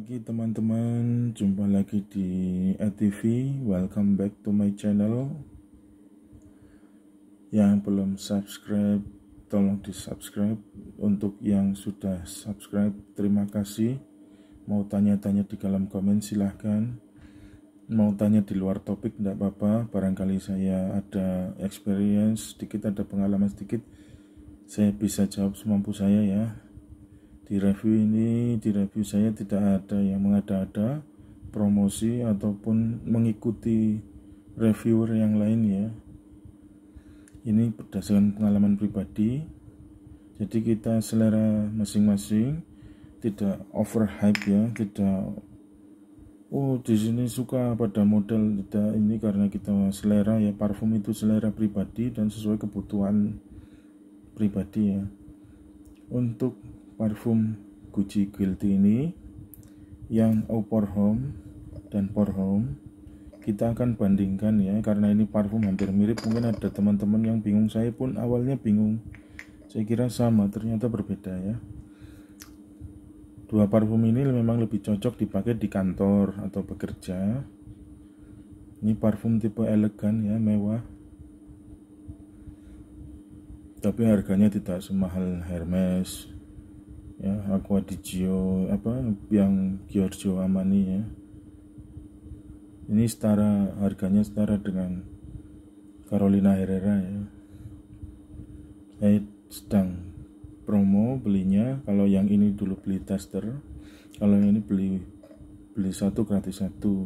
pagi teman-teman, jumpa lagi di ATV. Welcome back to my channel. Yang belum subscribe, tolong di subscribe. Untuk yang sudah subscribe, terima kasih. Mau tanya-tanya di kolom komen silahkan. Mau tanya di luar topik tidak apa-apa. Barangkali saya ada experience sedikit, ada pengalaman sedikit. Saya bisa jawab semampu saya ya di review ini di review saya tidak ada yang mengada-ada promosi ataupun mengikuti reviewer yang lain ya ini berdasarkan pengalaman pribadi jadi kita selera masing-masing tidak over hype ya tidak oh di sini suka pada model tidak ini karena kita selera ya parfum itu selera pribadi dan sesuai kebutuhan pribadi ya untuk parfum Gucci Guilty ini yang Opor Home dan Por Home kita akan bandingkan ya karena ini parfum hampir mirip mungkin ada teman-teman yang bingung saya pun awalnya bingung saya kira sama ternyata berbeda ya dua parfum ini memang lebih cocok dipakai di kantor atau bekerja ini parfum tipe elegan ya mewah tapi harganya tidak semahal Hermes ya aku di Gio apa yang Giorgio Amani ya ini setara harganya setara dengan Carolina Herrera ya saya sedang promo belinya kalau yang ini dulu beli tester kalau yang ini beli beli satu gratis satu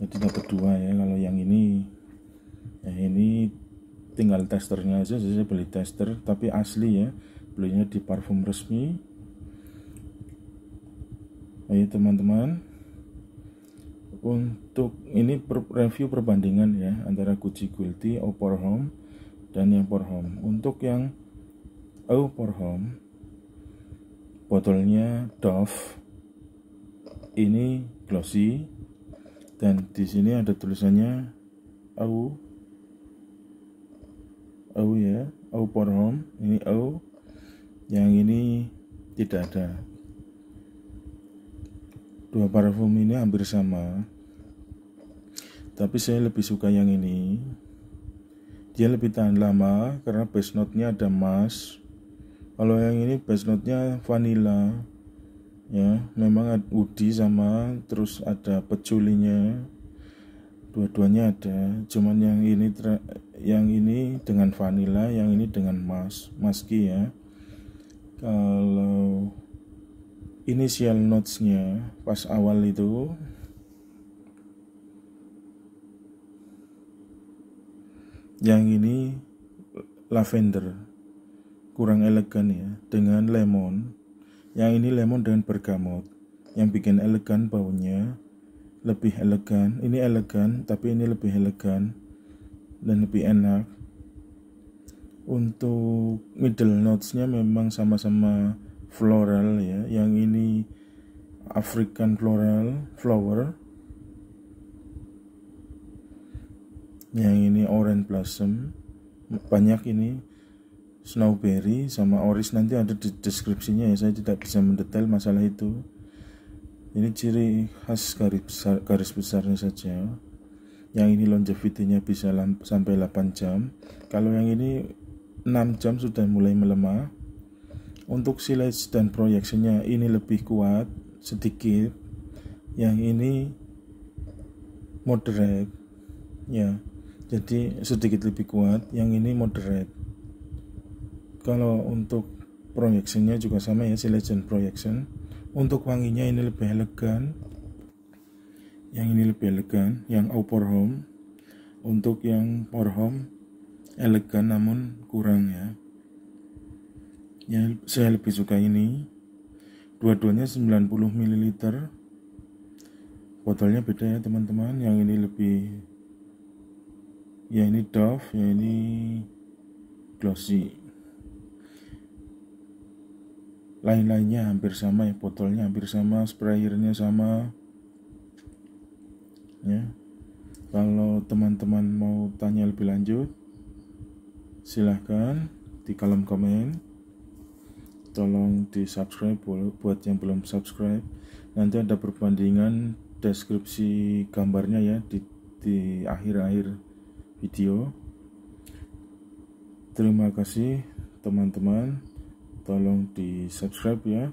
jadi dapat dua ya kalau yang ini ya ini tinggal testernya aja saya beli tester tapi asli ya belinya di parfum resmi ayo teman-teman untuk ini review perbandingan ya antara Gucci Guilty Opor Home dan yang Por Home untuk yang Opor Home botolnya Dove ini glossy dan di sini ada tulisannya au au ya au for home ini au yang ini tidak ada dua parfum ini hampir sama tapi saya lebih suka yang ini dia lebih tahan lama karena base note-nya ada emas kalau yang ini base note-nya vanilla ya memang udi sama terus ada peculinya dua-duanya ada cuman yang ini yang ini dengan vanilla yang ini dengan emas maski ya kalau inisial notes-nya pas awal itu yang ini lavender kurang elegan ya dengan lemon yang ini lemon dengan bergamot yang bikin elegan baunya lebih elegan ini elegan tapi ini lebih elegan dan lebih enak untuk middle notes-nya memang sama-sama floral ya yang ini African floral flower yang ini orange blossom banyak ini snowberry sama oris nanti ada di deskripsinya ya saya tidak bisa mendetail masalah itu ini ciri khas garis besar garis besarnya saja yang ini longevity-nya bisa sampai 8 jam kalau yang ini 6 jam sudah mulai melemah untuk silage dan proyeksinya ini lebih kuat sedikit yang ini moderate ya jadi sedikit lebih kuat yang ini moderate kalau untuk proyeksinya juga sama ya silage dan projection untuk wanginya ini lebih elegan yang ini lebih elegan yang upper home untuk yang power home elegan namun kurang ya yang saya lebih suka ini dua-duanya 90 ml botolnya beda ya teman-teman yang ini lebih ya ini Dove ya ini glossy lain-lainnya hampir sama ya botolnya hampir sama sprayernya sama ya kalau teman-teman mau tanya lebih lanjut silahkan di kolom komen tolong di subscribe buat yang belum subscribe nanti ada perbandingan deskripsi gambarnya ya di, di akhir-akhir video terima kasih teman-teman tolong di subscribe ya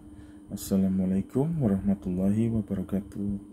Assalamualaikum warahmatullahi wabarakatuh